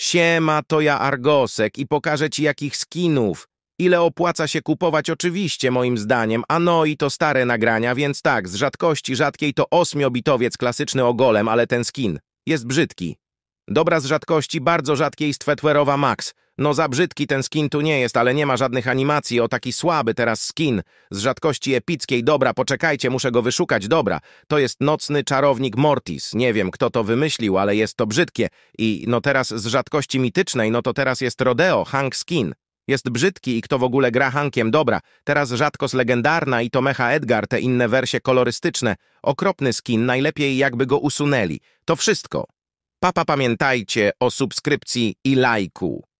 Siema, to ja Argosek i pokażę ci jakich skinów. Ile opłaca się kupować oczywiście, moim zdaniem, a no i to stare nagrania, więc tak, z rzadkości rzadkiej to ośmiobitowiec klasyczny ogolem, ale ten skin jest brzydki. Dobra z rzadkości, bardzo rzadkiej stwetwerowa Max. No za brzydki ten skin tu nie jest, ale nie ma żadnych animacji, o taki słaby teraz skin. Z rzadkości epickiej, dobra, poczekajcie, muszę go wyszukać, dobra. To jest nocny czarownik Mortis. Nie wiem, kto to wymyślił, ale jest to brzydkie. I no teraz z rzadkości mitycznej, no to teraz jest Rodeo, Hank Skin. Jest brzydki i kto w ogóle gra Hankiem, dobra. Teraz rzadkość legendarna i to Mecha Edgar, te inne wersje kolorystyczne. Okropny skin, najlepiej jakby go usunęli. To wszystko. Papa pamiętajcie o subskrypcji i lajku.